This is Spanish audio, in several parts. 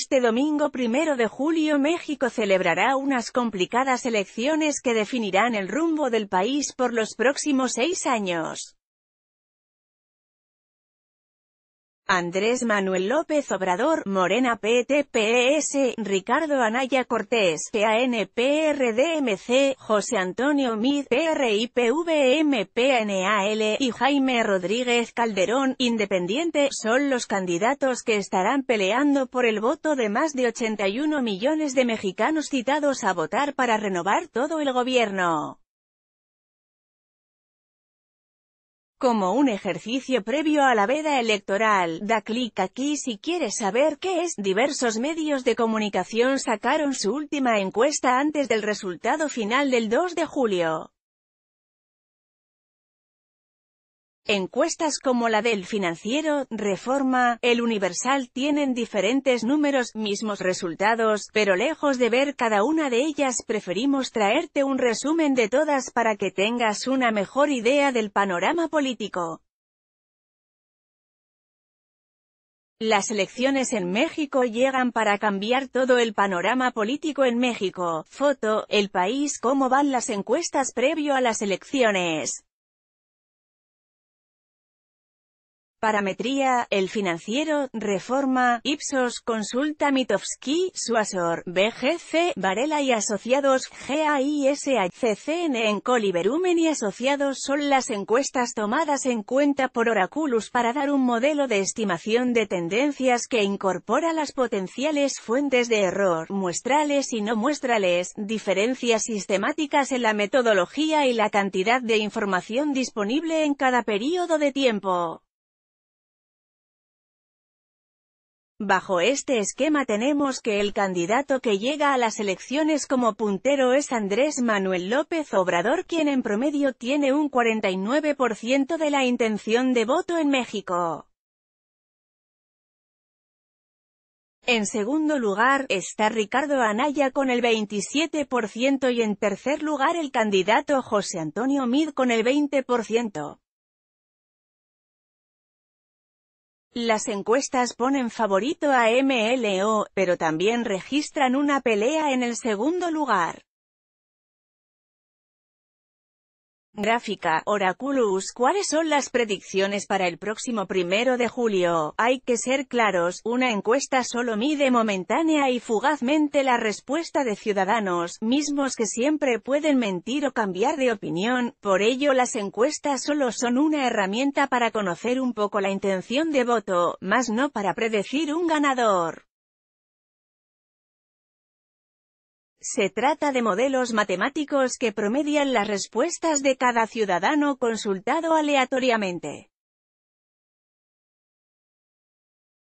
Este domingo primero de julio México celebrará unas complicadas elecciones que definirán el rumbo del país por los próximos seis años. Andrés Manuel López Obrador, Morena P.T.P.S., Ricardo Anaya Cortés, PANPRDMC, José Antonio Mid, PRIPVMPNAL, y Jaime Rodríguez Calderón, Independiente, son los candidatos que estarán peleando por el voto de más de 81 millones de mexicanos citados a votar para renovar todo el gobierno. Como un ejercicio previo a la veda electoral, da clic aquí si quieres saber qué es. Diversos medios de comunicación sacaron su última encuesta antes del resultado final del 2 de julio. Encuestas como la del financiero, Reforma, El Universal tienen diferentes números, mismos resultados, pero lejos de ver cada una de ellas preferimos traerte un resumen de todas para que tengas una mejor idea del panorama político. Las elecciones en México llegan para cambiar todo el panorama político en México. Foto, el país cómo van las encuestas previo a las elecciones. Parametría, El Financiero, Reforma, Ipsos, Consulta Mitofsky, Suasor, BGC, Varela y Asociados, ccn en Coliberumen y Asociados son las encuestas tomadas en cuenta por Oraculus para dar un modelo de estimación de tendencias que incorpora las potenciales fuentes de error, muestrales y no muestrales, diferencias sistemáticas en la metodología y la cantidad de información disponible en cada periodo de tiempo. Bajo este esquema tenemos que el candidato que llega a las elecciones como puntero es Andrés Manuel López Obrador quien en promedio tiene un 49% de la intención de voto en México. En segundo lugar, está Ricardo Anaya con el 27% y en tercer lugar el candidato José Antonio Mid con el 20%. Las encuestas ponen favorito a MLO, pero también registran una pelea en el segundo lugar. Gráfica, Oraculus, ¿cuáles son las predicciones para el próximo primero de julio? Hay que ser claros, una encuesta solo mide momentánea y fugazmente la respuesta de ciudadanos, mismos que siempre pueden mentir o cambiar de opinión, por ello las encuestas solo son una herramienta para conocer un poco la intención de voto, más no para predecir un ganador. Se trata de modelos matemáticos que promedian las respuestas de cada ciudadano consultado aleatoriamente.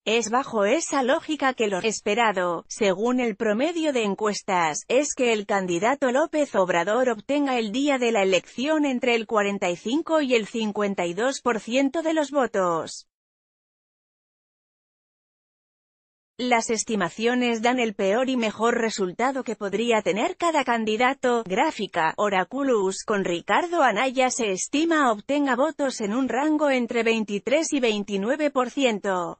Es bajo esa lógica que lo esperado, según el promedio de encuestas, es que el candidato López Obrador obtenga el día de la elección entre el 45 y el 52% de los votos. Las estimaciones dan el peor y mejor resultado que podría tener cada candidato. Gráfica, Oraculus, con Ricardo Anaya se estima obtenga votos en un rango entre 23 y 29%.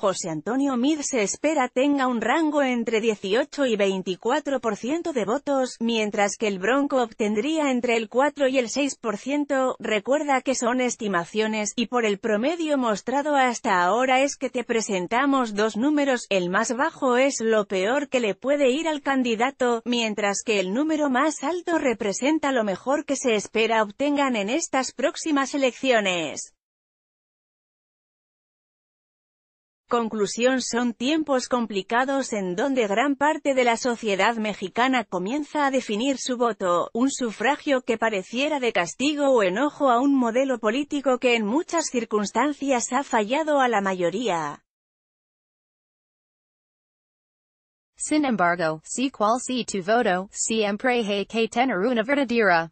José Antonio Mid se espera tenga un rango entre 18 y 24% de votos, mientras que el Bronco obtendría entre el 4 y el 6%, recuerda que son estimaciones, y por el promedio mostrado hasta ahora es que te presentamos dos números, el más bajo es lo peor que le puede ir al candidato, mientras que el número más alto representa lo mejor que se espera obtengan en estas próximas elecciones. Conclusión son tiempos complicados en donde gran parte de la sociedad mexicana comienza a definir su voto, un sufragio que pareciera de castigo o enojo a un modelo político que en muchas circunstancias ha fallado a la mayoría. Sin embargo, si cual si tu voto, siempre hay que tener una verdadera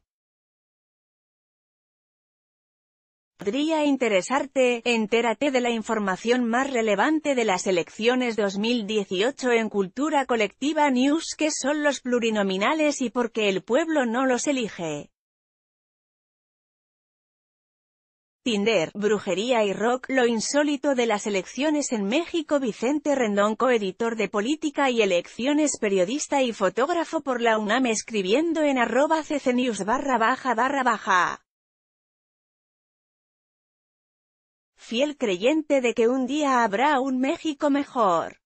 podría interesarte, entérate de la información más relevante de las elecciones 2018 en Cultura Colectiva News que son los plurinominales y por qué el pueblo no los elige. Tinder, brujería y rock, lo insólito de las elecciones en México Vicente Rendón coeditor de Política y Elecciones periodista y fotógrafo por la UNAM escribiendo en arroba ccnews barra baja barra baja fiel creyente de que un día habrá un México mejor.